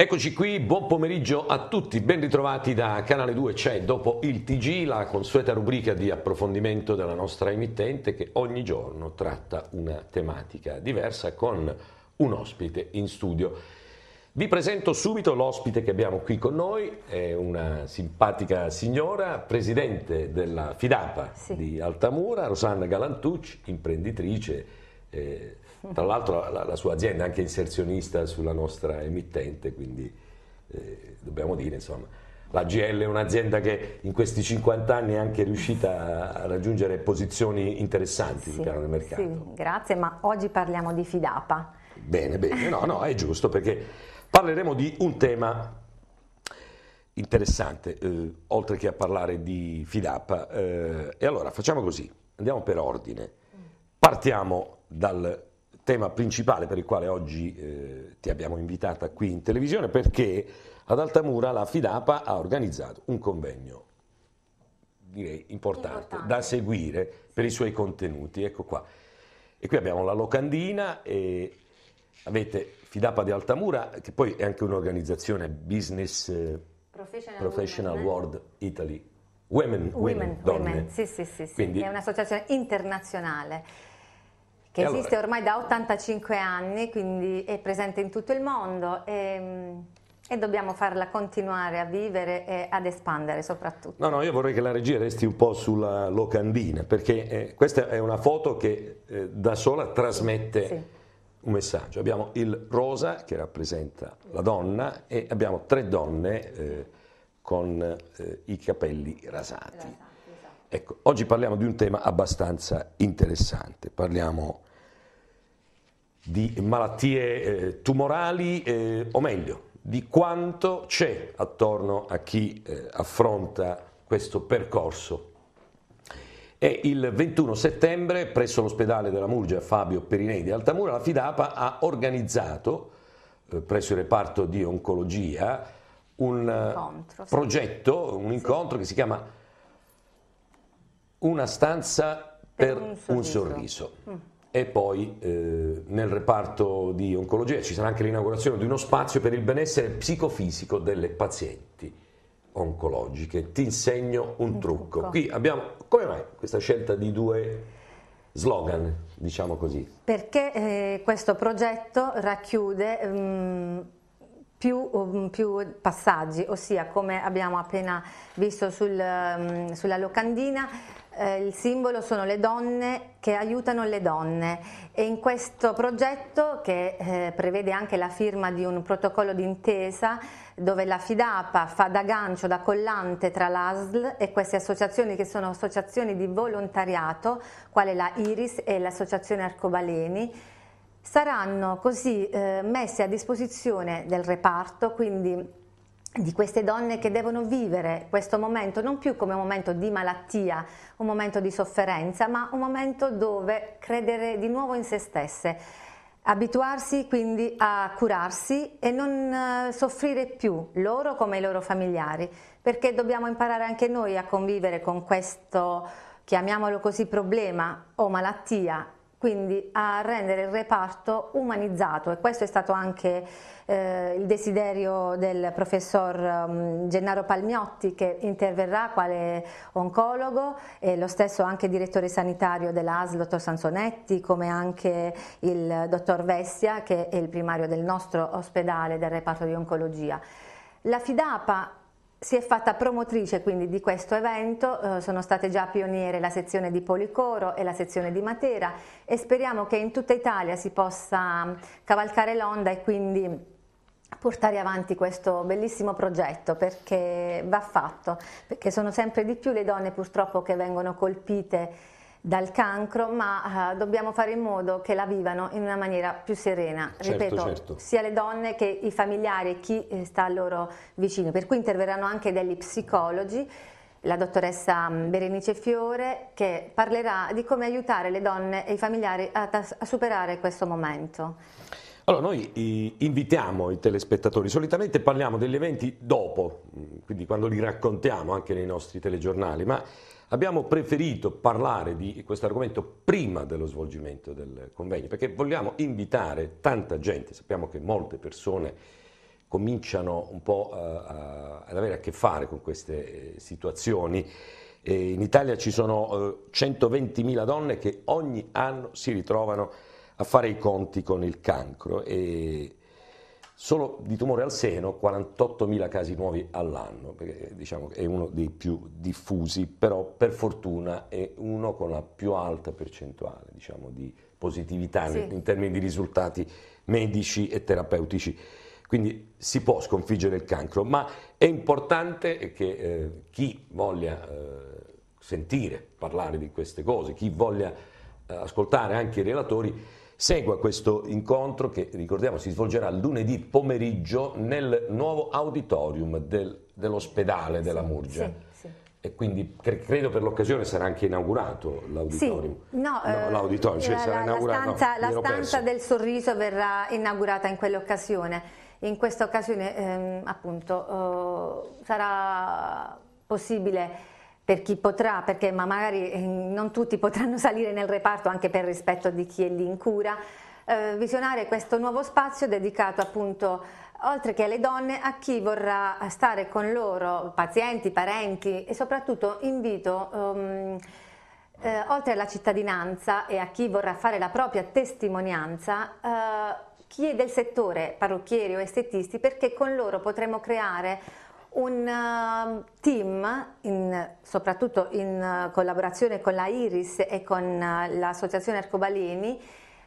Eccoci qui, buon pomeriggio a tutti, ben ritrovati da Canale 2 C'è dopo il TG, la consueta rubrica di approfondimento della nostra emittente che ogni giorno tratta una tematica diversa con un ospite in studio. Vi presento subito l'ospite che abbiamo qui con noi, è una simpatica signora, presidente della FIDAPA sì. di Altamura, Rosanna Galantucci, imprenditrice eh, tra l'altro la, la, sua azienda è anche inserzionista sulla nostra emittente, quindi eh, dobbiamo dire insomma, la GL è un'azienda che in questi 50 anni è anche riuscita a raggiungere posizioni interessanti sì, sul piano del mercato. Sì, grazie, ma oggi parliamo di Fidapa. Bene, bene, no, no, è giusto perché parleremo di un tema interessante, eh, oltre che a parlare di Fidapa. Eh, e allora facciamo così, andiamo per ordine. Partiamo dal tema principale per il quale oggi eh, ti abbiamo invitata qui in televisione perché ad Altamura la Fidapa ha organizzato un convegno direi importante, importante. da seguire per i suoi contenuti. Ecco qua. E qui abbiamo la locandina e avete Fidapa di Altamura che poi è anche un'organizzazione business eh, professional, professional World Italy. Women, women, women, donne. Women. Sì, sì, sì, sì. Quindi, è un'associazione internazionale che allora, esiste ormai da 85 anni, quindi è presente in tutto il mondo e, ehm, e, dobbiamo farla continuare a vivere e ad espandere soprattutto. No, no, io vorrei che la regia resti un po' sulla locandina, perché eh, questa è una foto che eh, da sola trasmette sì. un messaggio. Abbiamo il rosa che rappresenta la donna e abbiamo tre donne eh, con eh, i capelli rasati. rasati. Ecco, oggi parliamo di un tema abbastanza interessante, parliamo di malattie eh, tumorali, eh, o meglio, di quanto c'è attorno a chi eh, affronta questo percorso. E il 21 settembre, presso l'ospedale della Murgia Fabio Perinei di Altamura, la FIDAPA ha organizzato, eh, presso il reparto di oncologia, un, incontro, progetto, sì. un incontro sì. che si chiama una stanza per, per un sorriso, un sorriso. Mm. e poi eh, nel reparto di oncologia ci sarà anche l'inaugurazione di uno spazio per il benessere psicofisico delle pazienti oncologiche. Ti insegno un, un trucco. trucco. Qui abbiamo, come mai questa scelta di due slogan, diciamo così? Perché eh, questo progetto racchiude... Um, più, mm, più, passaggi, ossia come abbiamo appena visto sul, mm, sulla locandina, eh, il simbolo sono le donne che aiutano le donne e in questo progetto che eh, prevede anche la firma di un protocollo d'intesa dove la Fidapa fa da gancio, da collante tra l'ASL e queste associazioni che sono associazioni di volontariato, quale la Iris e l'associazione Arcobaleni, saranno così eh, messe a disposizione del reparto, quindi di queste donne che devono vivere questo momento non più come un momento di malattia, un momento di sofferenza, ma un momento dove credere di nuovo in se stesse, abituarsi quindi a curarsi e non eh, soffrire più loro come i loro familiari, perché dobbiamo imparare anche noi a convivere con questo, chiamiamolo così, problema o malattia quindi a rendere il reparto umanizzato e questo è stato anche eh, il desiderio del professor um, Gennaro Palmiotti che interverrà quale oncologo e lo stesso anche direttore sanitario dell'ASL dottor Sansonetti come anche il dottor Vestia che è il primario del nostro ospedale del reparto di oncologia. La FIDAPA si è fatta promotrice quindi di questo evento, eh, sono state già pioniere la sezione di Policoro e la sezione di Matera e speriamo che in tutta Italia si possa mm, cavalcare l'onda e quindi portare avanti questo bellissimo progetto perché va fatto, perché sono sempre di più le donne purtroppo che vengono colpite dal cancro, ma eh, dobbiamo fare in modo che la vivano in una maniera più serena, certo, ripeto, certo. sia le donne che i familiari e chi eh, sta a loro vicino. Per cui interverranno anche degli psicologi la dottoressa mm, Berenice Fiore che parlerà di come aiutare le donne e i familiari a, a, superare questo momento. Allora noi invitiamo i telespettatori, solitamente parliamo degli eventi dopo, mm, quindi quando li raccontiamo anche nei nostri telegiornali, ma Abbiamo preferito parlare di questo argomento prima dello svolgimento del convegno, perché vogliamo invitare tanta gente, sappiamo che molte persone cominciano un po' eh, ad avere a che fare con queste eh, situazioni. in Italia ci sono 120.000 eh, donne che ogni anno si ritrovano a fare i conti con il cancro e Solo di tumore al seno 48.000 casi nuovi all'anno, perché eh, diciamo è uno dei più diffusi, però per fortuna è uno con la più alta percentuale diciamo, di positività sì. in termini di risultati medici e terapeutici. Quindi si può sconfiggere il cancro, ma è importante che eh, chi voglia eh, sentire parlare di queste cose, chi voglia eh, ascoltare anche i relatori, Segua questo incontro che ricordiamo si svolgerà lunedì pomeriggio nel nuovo auditorium del, dell'ospedale della Murgia. Sì, sì. E quindi cre credo per l'occasione sarà anche inaugurato l'auditorium. Sì, no, no eh, l'auditorium, cioè la, sarà inaugurato. La stanza, no, la stanza del sorriso verrà inaugurata in quell'occasione. In questa occasione ehm, appunto eh, sarà possibile per chi potrà, perché ma magari eh, non tutti potranno salire nel reparto anche per rispetto di chi è lì in cura, eh, visionare questo nuovo spazio dedicato appunto oltre che alle donne a chi vorrà stare con loro, pazienti, parenti e soprattutto invito um, eh, oltre alla cittadinanza e a chi vorrà fare la propria testimonianza eh, chi è del settore, parrucchieri o estetisti, perché con loro potremo creare un ehm, team, in, soprattutto in eh, collaborazione con la Iris e con eh, l'associazione Arcobaleni,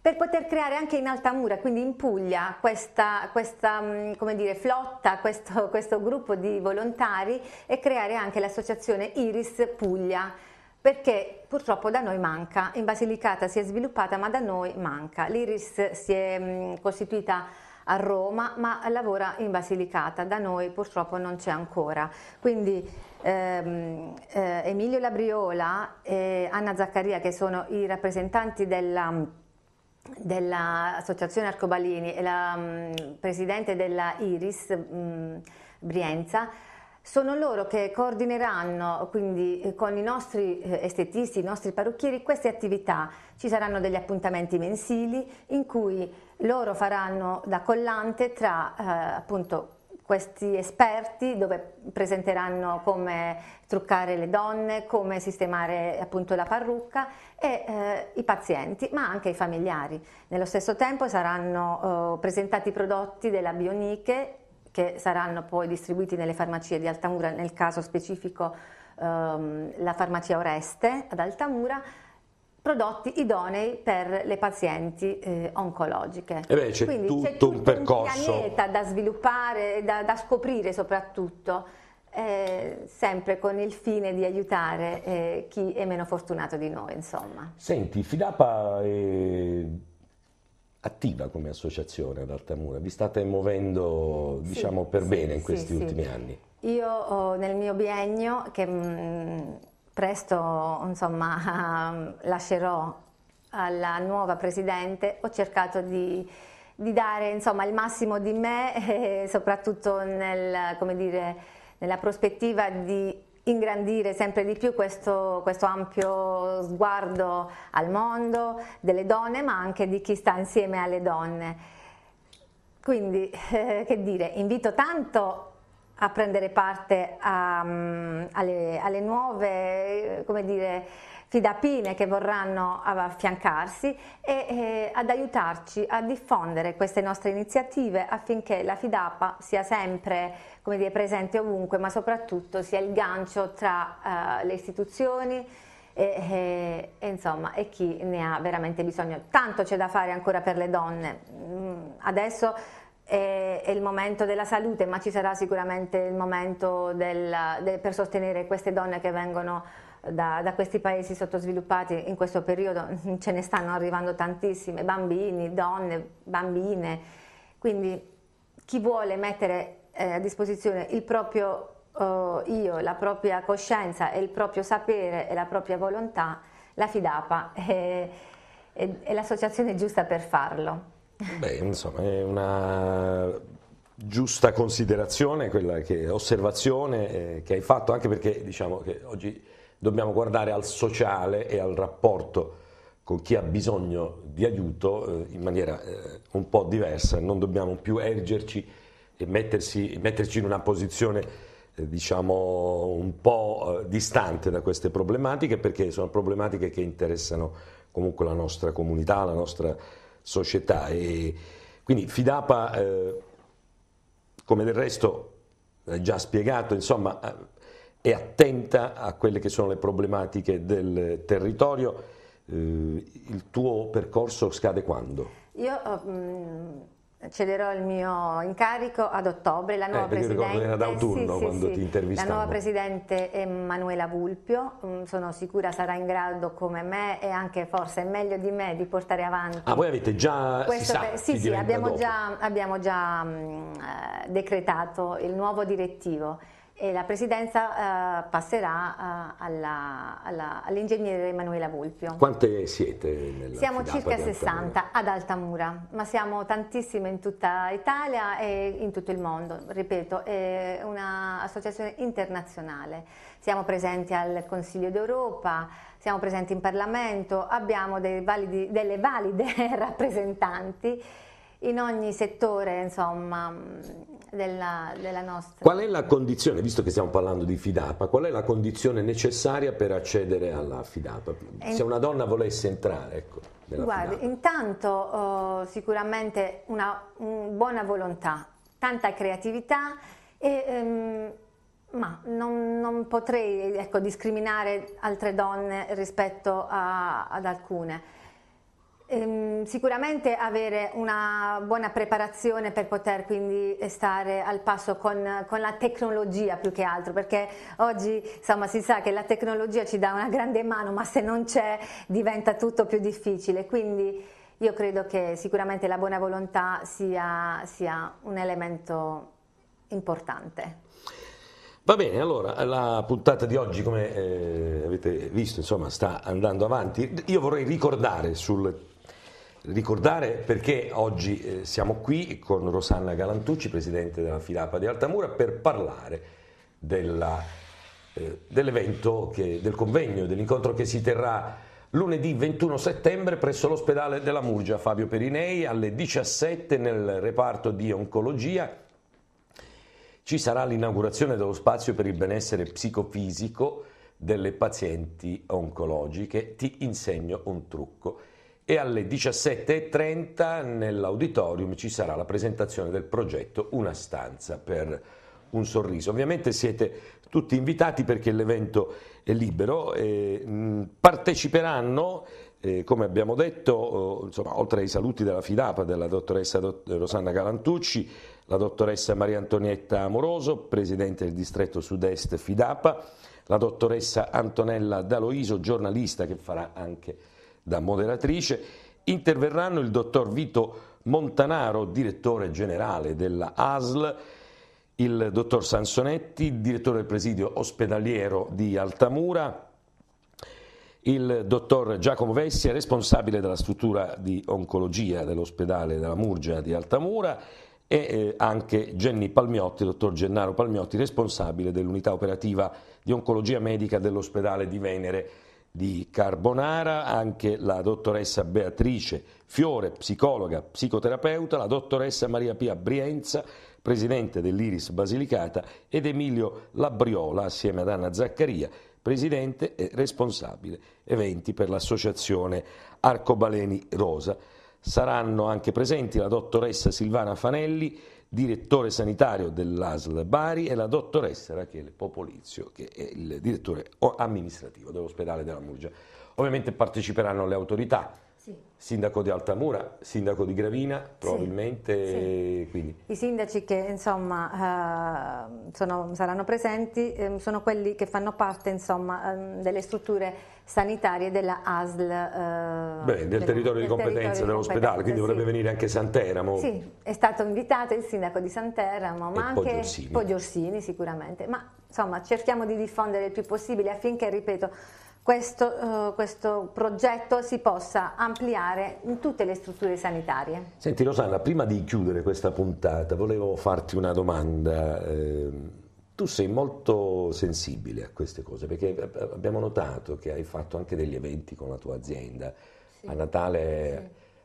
per poter creare anche in Altamura, quindi in Puglia, questa, questa mm, dire, flotta, questo, questo gruppo di volontari e creare anche l'associazione Iris Puglia, perché purtroppo da noi manca, in Basilicata si è sviluppata ma da noi manca. L'Iris si è mm, costituita a Roma, ma lavora in Basilicata, da noi purtroppo non c'è ancora. Quindi ehm, eh, Emilio Labriola e Anna Zaccaria, che sono i rappresentanti della dell'associazione Arcobalini e la um, presidente della Iris um, Brienza sono loro che coordineranno quindi eh, con i nostri eh, estetisti, i nostri parrucchieri queste attività. Ci saranno degli appuntamenti mensili in cui loro faranno da collante tra eh, appunto questi esperti dove presenteranno come truccare le donne, come sistemare appunto la parrucca e eh, i pazienti ma anche i familiari. Nello stesso tempo saranno eh, presentati i prodotti della Bioniche che saranno poi distribuiti nelle farmacie di Altamura, nel caso specifico ehm, la farmacia Oreste ad Altamura, prodotti idonei per le pazienti eh, oncologiche. E beh, c'è Quindi tutto c'è tutto un percorso. Un pianeta da sviluppare, da, da scoprire soprattutto. Eh, sempre con il fine di aiutare eh, chi è meno fortunato di noi, insomma. Senti, Fidapa è eh, attiva come associazione ad Altamura, vi state muovendo diciamo, per sì, bene in questi sì, ultimi anni? Io oh, nel mio biennio, che mh, mm, presto insomma, lascerò alla nuova presidente, ho cercato di, di dare insomma, il massimo di me, soprattutto nel, dire, nella prospettiva di ingrandire sempre di più questo, questo, ampio sguardo al mondo delle donne ma anche di chi sta insieme alle donne. Quindi, eh, che dire, invito tanto a prendere parte a, um, alle, alle, nuove, eh, come dire, fidapine che vorranno affiancarsi e eh, ad aiutarci a diffondere queste nostre iniziative affinché la Fidapa sia sempre dire, presente ovunque ma soprattutto sia il gancio tra eh, le istituzioni e, eh, e, insomma, e, chi ne ha veramente bisogno. Tanto c'è da fare ancora per le donne. Mm, adesso è, è il momento della salute, ma ci sarà sicuramente il momento del, del, per sostenere queste donne che vengono da, da, questi paesi sottosviluppati in questo periodo ce ne stanno arrivando tantissime, bambini, donne, bambine, quindi chi vuole mettere eh, a disposizione il proprio eh, io, la propria coscienza e il proprio sapere e la propria volontà, la Fidapa è, è, è l'associazione giusta per farlo. Beh, insomma, è una giusta considerazione, quella che, osservazione eh, che hai fatto, anche perché diciamo che oggi dobbiamo guardare al sociale e al rapporto con chi ha bisogno di aiuto eh, in maniera eh, un po' diversa, non dobbiamo più ergerci e mettersi, metterci in una posizione eh, diciamo un po' eh, distante da queste problematiche perché sono problematiche che interessano comunque la nostra comunità, la nostra società e quindi Fidapa eh, come del resto già spiegato insomma eh, e attenta a quelle che sono le problematiche del territorio. Eh, il tuo percorso scade quando? Io um, cederò il mio incarico ad ottobre, la eh, nuova eh, presidente. Era d'autunno sì, quando sì, ti intervistavo. La nuova presidente è Manuela Vulpio, um, sono sicura sarà in grado come me e anche forse meglio di me di portare avanti. Ah, voi avete già Questo sa, sì, sì, abbiamo dopo. già, abbiamo già um, decretato il nuovo direttivo e la presidenza eh, passerà eh, all'ingegnere Emanuela Volpio. Quante siete? Nella siamo circa 60 ad Altamura, ma siamo tantissime in tutta Italia e in tutto il mondo, ripeto, è un'associazione internazionale, siamo presenti al Consiglio d'Europa, siamo presenti in Parlamento, abbiamo validi, delle valide rappresentanti in ogni settore, insomma della, della, nostra. Qual è la condizione, visto che stiamo parlando di FIDAPA, qual è la condizione necessaria per accedere alla FIDAPA? Eh, Se una donna volesse entrare, ecco. Guardi, FIDAPA. intanto uh, sicuramente una, una buona volontà, tanta creatività e... Um, ma non, non potrei ecco, discriminare altre donne rispetto a, ad alcune. Ehm, sicuramente avere una buona preparazione per poter quindi stare al passo con, con la tecnologia più che altro, perché oggi insomma, si sa che la tecnologia ci dà una grande mano, ma se non c'è diventa tutto più difficile. Quindi io credo che sicuramente la buona volontà sia, sia un elemento importante. Va bene, allora la puntata di oggi, come eh, avete visto, insomma, sta andando avanti. Io vorrei ricordare sul ricordare perché oggi eh, siamo qui con Rosanna Galantucci, presidente della Filapa di Altamura, per parlare eh, dell'evento, dell del convegno, dell'incontro che si terrà lunedì 21 settembre presso l'ospedale della Murgia Fabio Perinei alle 17 nel reparto di oncologia. Ci sarà l'inaugurazione dello spazio per il benessere psicofisico delle pazienti oncologiche. Ti insegno un trucco e alle 17.30 nell'auditorium ci sarà la presentazione del progetto Una stanza per un sorriso. Ovviamente siete tutti invitati perché l'evento è libero, e mm, parteciperanno eh, come abbiamo detto, insomma, oltre ai saluti della FIDAPA, della dottoressa Rosanna Galantucci, la dottoressa Maria Antonietta Amoroso, presidente del distretto sud-est FIDAPA, la dottoressa Antonella Daloiso, giornalista che farà anche da moderatrice, interverranno il dottor Vito Montanaro, direttore generale della ASL, il dottor Sansonetti, direttore del presidio ospedaliero di Altamura, il dottor Giacomo Vessia, responsabile della struttura di oncologia dell'ospedale della Murgia di Altamura e eh, anche Jenny Palmiotti, dottor Gennaro Palmiotti, responsabile dell'unità operativa di oncologia medica dell'ospedale di Venere di Carbonara, anche la dottoressa Beatrice Fiore, psicologa, psicoterapeuta, la dottoressa Maria Pia Brienza, presidente dell'Iris Basilicata, ed Emilio Labriola, assieme ad Anna Zaccaria, presidente e responsabile eventi per l'associazione Arcobaleni Rosa. Saranno anche presenti la dottoressa Silvana Fanelli, direttore sanitario dell'ASL Bari, e la dottoressa Rachele Popolizio, che è il direttore amministrativo dell'ospedale della Murgia. Ovviamente parteciperanno le autorità Sindaco di Altamura, sindaco di Gravina, probabilmente. Sì, sì. I sindaci che insomma, eh, sono, saranno presenti ehm, sono quelli che fanno parte insomma, ehm, delle strutture sanitarie della ASL. Eh, Beh, del, del, territorio del di competenza dell'ospedale, quindi sì. dovrebbe venire anche Santeramo. Sì, è stato invitato il sindaco di Santeramo, ma anche Poggiorsini. Poggiorsini sicuramente. Ma insomma cerchiamo di diffondere il più possibile affinché, ripeto, questo, eh, questo, progetto si possa ampliare in tutte le strutture sanitarie. Senti Rosanna, prima di chiudere questa puntata volevo farti una domanda. Eh, tu sei molto sensibile a queste cose perché abbiamo notato che hai fatto anche degli eventi con la tua azienda. Sì. A Natale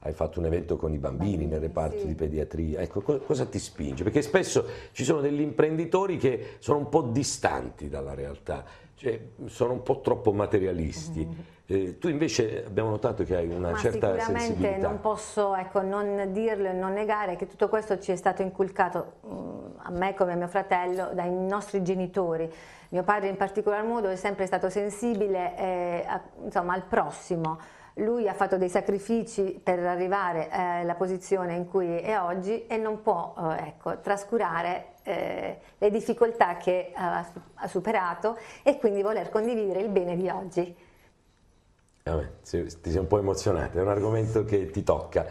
sì. hai fatto un evento con i bambini, bambini nel reparto sì. di pediatria. Ecco, co cosa ti spinge? Perché spesso ci sono degli imprenditori che sono un po' distanti dalla realtà cioè, sono un po' troppo materialisti. Mm -hmm. eh, tu invece abbiamo notato che hai una Ma certa sicuramente sensibilità. Sicuramente non posso ecco, non dirlo e non negare che tutto questo ci è stato inculcato mh, mm, a me come a mio fratello dai nostri genitori. Mio padre in particolar modo è sempre stato sensibile eh, a, insomma, al prossimo lui ha fatto dei sacrifici per arrivare alla eh, posizione in cui è oggi e non può eh, ecco, trascurare eh, le difficoltà che ha, superato e quindi voler condividere il bene di oggi. Vabbè, ti sei un po' emozionata, è un argomento che ti tocca.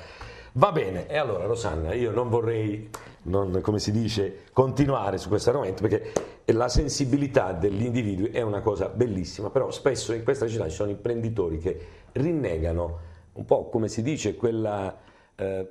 Va bene, e allora Rosanna, io non vorrei non, come si dice, continuare su questo argomento perché la sensibilità degli individui è una cosa bellissima, però spesso in questa città ci sono imprenditori che rinnegano un po' come si dice quella eh,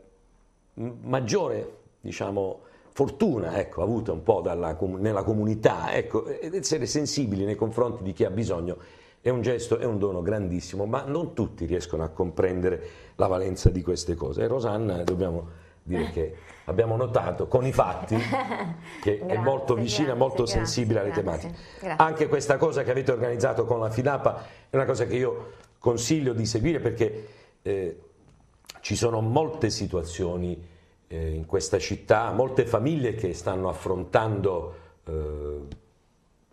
maggiore, diciamo, fortuna ecco, avuta un po' dalla, nella comunità, ecco, essere sensibili nei confronti di chi ha bisogno è un gesto, è un dono grandissimo, ma non tutti riescono a comprendere la valenza di queste cose. E Rosanna, dobbiamo dire che abbiamo notato con i fatti che grazie, è molto vicina, grazie, molto grazie, sensibile alle tematiche. Anche questa cosa che avete organizzato con la FIDAPA è una cosa che io consiglio di seguire perché eh, ci sono molte situazioni eh, in questa città, molte famiglie che stanno affrontando eh,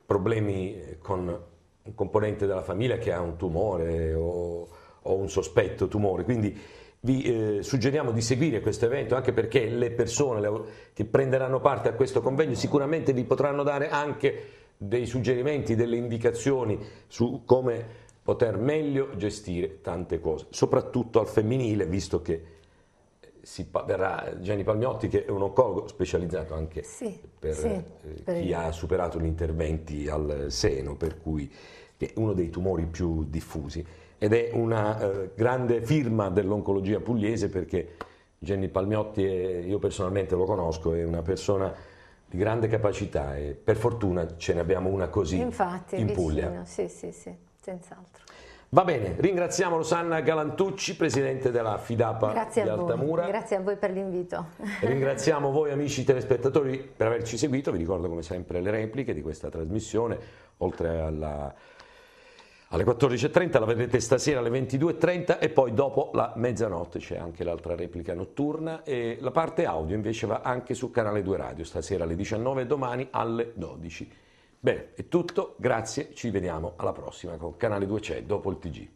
problemi eh, con un componente della famiglia che ha un tumore o, o un sospetto tumore, quindi vi eh, suggeriamo di seguire questo evento anche perché le persone le, che prenderanno parte a questo convegno sicuramente vi potranno dare anche dei suggerimenti, delle indicazioni su come poter meglio gestire tante cose, soprattutto al femminile, visto che eh, si verrà Gianni Palmiotti che è un oncologo specializzato anche sì, per, sì, eh, per chi il... ha superato gli interventi al seno, per cui è uno dei tumori più diffusi ed è una eh, grande firma dell'oncologia pugliese perché Gianni Palmiotti, è, io personalmente lo conosco, è una persona di grande capacità e per fortuna ce ne abbiamo una così Infatti, in vicino, Puglia. Sì, sì, sì, senz'altro. Va bene, ringraziamo Rosanna Galantucci, presidente della Fidapa Grazie di Altamura. Voi. Grazie a voi per l'invito. Ringraziamo voi amici telespettatori per averci seguito, vi ricordo come sempre le repliche di questa trasmissione, oltre alla alle 14.30, la vedrete stasera alle 22.30 e poi dopo la mezzanotte c'è anche l'altra replica notturna e la parte audio invece va anche su Canale 2 Radio, stasera alle 19 e domani alle 12. Bene, è tutto, grazie, ci vediamo alla prossima con Canale 2 c'è dopo il TG.